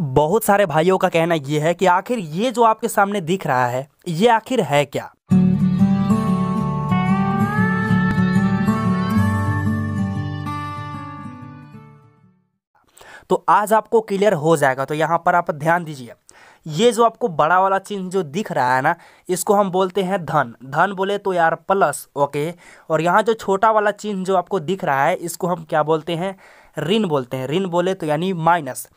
बहुत सारे भाइयों का कहना यह है कि आखिर ये जो आपके सामने दिख रहा है ये आखिर है क्या तो आज आपको क्लियर हो जाएगा तो यहाँ पर आप ध्यान दीजिए ये जो आपको बड़ा वाला चिन्ह जो दिख रहा है ना इसको हम बोलते हैं धन धन बोले तो यार प्लस ओके और यहाँ जो छोटा वाला चिन्ह जो आपको दिख रहा है इसको हम क्या बोलते हैं ऋण बोलते हैं ऋण बोले तो यानी माइनस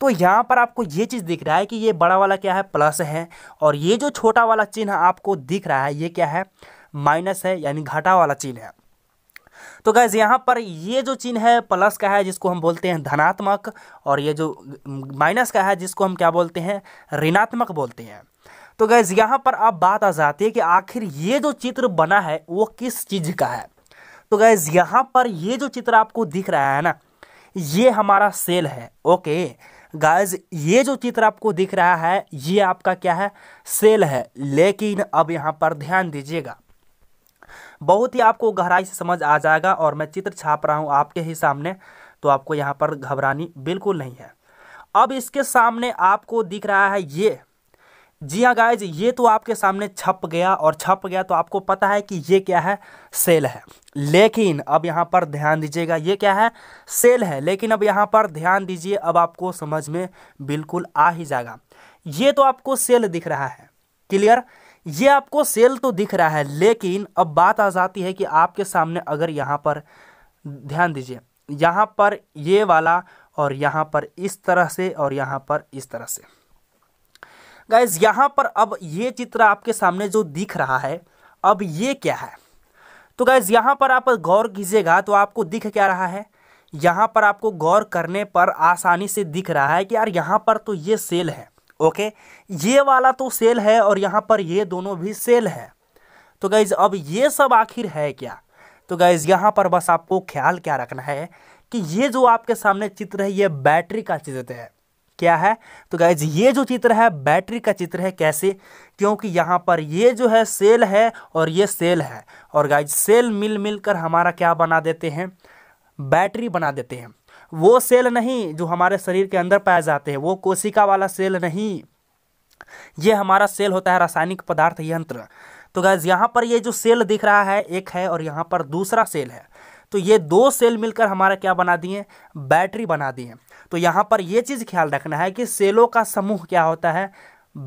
तो यहाँ पर आपको ये चीज़ दिख रहा है कि ये बड़ा वाला क्या है प्लस है और ये जो छोटा वाला चिन्ह आपको दिख रहा है ये क्या है माइनस है यानी घाटा वाला चिन्ह है तो गैज़ यहाँ पर ये जो चिन्ह है प्लस का है जिसको हम बोलते हैं धनात्मक और ये जो माइनस का है जिसको हम क्या बोलते हैं ऋणात्मक बोलते हैं तो गैज़ यहाँ पर अब बात आ जाती है कि आखिर ये जो चित्र बना है वो किस चीज़ का है तो गैज़ यहाँ पर ये जो चित्र आपको दिख रहा है ना ये हमारा सेल है ओके गाइज ये जो चित्र आपको दिख रहा है ये आपका क्या है सेल है लेकिन अब यहाँ पर ध्यान दीजिएगा बहुत ही आपको गहराई से समझ आ जाएगा और मैं चित्र छाप रहा हूँ आपके ही सामने तो आपको यहाँ पर घबरानी बिल्कुल नहीं है अब इसके सामने आपको दिख रहा है ये जी हाँ गाइज ये तो आपके सामने छप गया और छप गया तो आपको पता है कि ये क्या है सेल है लेकिन अब यहाँ पर ध्यान दीजिएगा ये क्या है सेल है लेकिन अब यहाँ पर ध्यान दीजिए अब आपको समझ में बिल्कुल आ ही जाएगा ये तो आपको सेल दिख रहा है क्लियर ये आपको सेल तो दिख रहा है लेकिन अब बात आ जाती है कि आपके सामने अगर यहाँ पर ध्यान दीजिए यहाँ पर ये वाला और यहाँ पर इस तरह से और यहाँ पर इस तरह से गाइज यहाँ पर अब ये चित्र आपके सामने जो दिख रहा है अब ये क्या है तो गाइज यहाँ पर आप गौर कीजिएगा तो आपको दिख क्या रहा है यहाँ पर आपको गौर करने पर आसानी से दिख रहा है कि यार यहाँ पर तो ये सेल है ओके ये वाला तो सेल है और यहाँ पर ये दोनों भी सेल है तो गाइज अब ये सब आखिर है क्या तो गाइज यहाँ पर बस आपको ख्याल क्या रखना है कि ये जो आपके सामने चित्र है ये बैटरी का चित्र है क्या है तो गाइज ये जो चित्र है बैटरी का चित्र है कैसे क्योंकि यहाँ पर ये जो है सेल है और ये सेल है और गाइज सेल मिल मिल कर हमारा क्या बना देते हैं बैटरी बना देते हैं वो सेल नहीं जो हमारे शरीर के अंदर पाए जाते हैं वो कोशिका वाला सेल नहीं ये हमारा सेल होता है रासायनिक पदार्थ यंत्र तो गैज यहाँ पर ये जो सेल दिख रहा है एक है और यहाँ पर दूसरा सेल है तो ये दो सेल मिलकर हमारा क्या बना दिए बैटरी बना दिए तो यहाँ पर यह चीज़ ख्याल रखना है कि सेलों का समूह क्या होता है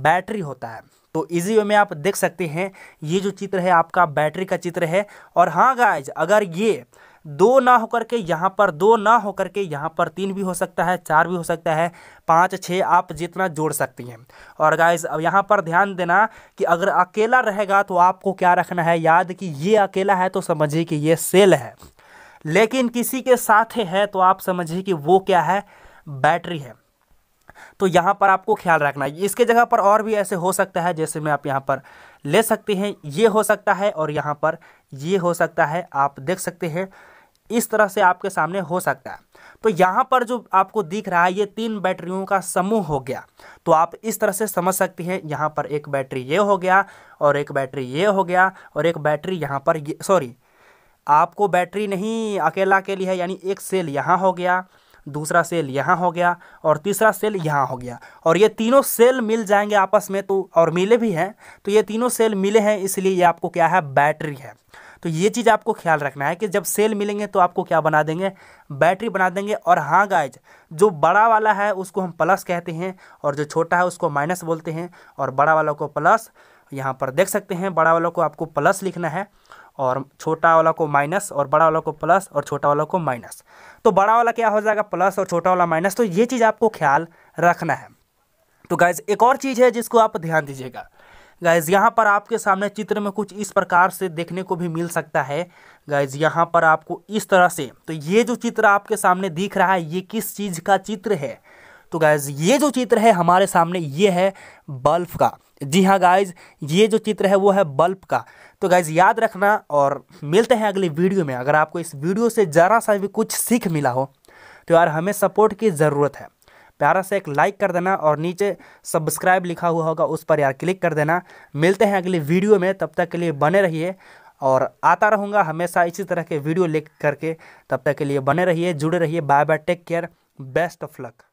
बैटरी होता है तो इजी वे में आप देख सकते हैं ये जो चित्र है आपका बैटरी का चित्र है और हाँ गाइज अगर ये दो ना होकर के यहाँ पर दो ना होकर के यहाँ पर तीन भी हो सकता है चार भी हो सकता है पाँच छः आप जितना जोड़ सकती हैं और गाइज अब यहाँ पर ध्यान देना कि अगर अकेला रहेगा तो आपको क्या रखना है याद कि ये अकेला है तो समझिए कि ये सेल है लेकिन किसी के साथ है तो आप समझिए कि वो क्या है बैटरी है तो यहाँ पर आपको ख्याल रखना है इसके जगह पर और भी ऐसे हो सकता है जैसे में आप यहाँ पर ले सकते हैं ये हो सकता है और यहाँ पर ये हो सकता है आप देख सकते हैं इस तरह से आपके सामने हो सकता है तो यहाँ पर जो आपको दिख रहा है ये तीन बैटरियों का समूह हो गया तो आप इस तरह से समझ सकते हैं यहाँ पर एक बैटरी ये हो गया और एक बैटरी ये हो गया और एक बैटरी यहाँ पर सॉरी आपको बैटरी नहीं अकेला के लिए है यानी एक सेल यहाँ हो गया दूसरा सेल यहाँ हो गया और तीसरा सेल यहाँ हो गया और ये तीनों सेल मिल जाएंगे आपस में तो और मिले भी हैं तो ये तीनों सेल मिले हैं इसलिए ये आपको क्या है बैटरी है तो ये चीज़ आपको ख्याल रखना है कि जब सेल मिलेंगे तो आपको क्या बना देंगे बैटरी बना देंगे और हाँ गाइज जो बड़ा वाला है उसको हम प्लस कहते हैं और जो छोटा है उसको माइनस बोलते हैं और बड़ा वाला को प्लस यहाँ पर देख सकते हैं बड़ा वालों को आपको प्लस लिखना है और छोटा वाला को माइनस और बड़ा वाला को प्लस और छोटा वाला को माइनस तो बड़ा वाला क्या हो जाएगा प्लस और छोटा वाला माइनस तो ये चीज़ आपको ख्याल रखना है तो गाइज एक और चीज़ है जिसको आप ध्यान दीजिएगा गाइज यहाँ पर आपके सामने चित्र में कुछ इस प्रकार से देखने को भी मिल सकता है गाइज यहाँ पर आपको इस तरह से तो ये जो चित्र आपके सामने दिख रहा है ये किस चीज़ का चित्र है तो गाइज़ ये जो चित्र है हमारे सामने ये है बल्ब का जी हाँ गाइज ये जो चित्र है वो है बल्ब का तो गाइज याद रखना और मिलते हैं अगले वीडियो में अगर आपको इस वीडियो से ज़रा सा भी कुछ सीख मिला हो तो यार हमें सपोर्ट की ज़रूरत है प्यारा से एक लाइक कर देना और नीचे सब्सक्राइब लिखा हुआ होगा उस पर यार क्लिक कर देना मिलते हैं अगले वीडियो में तब तक के लिए बने रहिए और आता रहूँगा हमेशा इसी तरह के वीडियो लेकर के तब तक के लिए बने रहिए जुड़े रहिए bye bye take care best of luck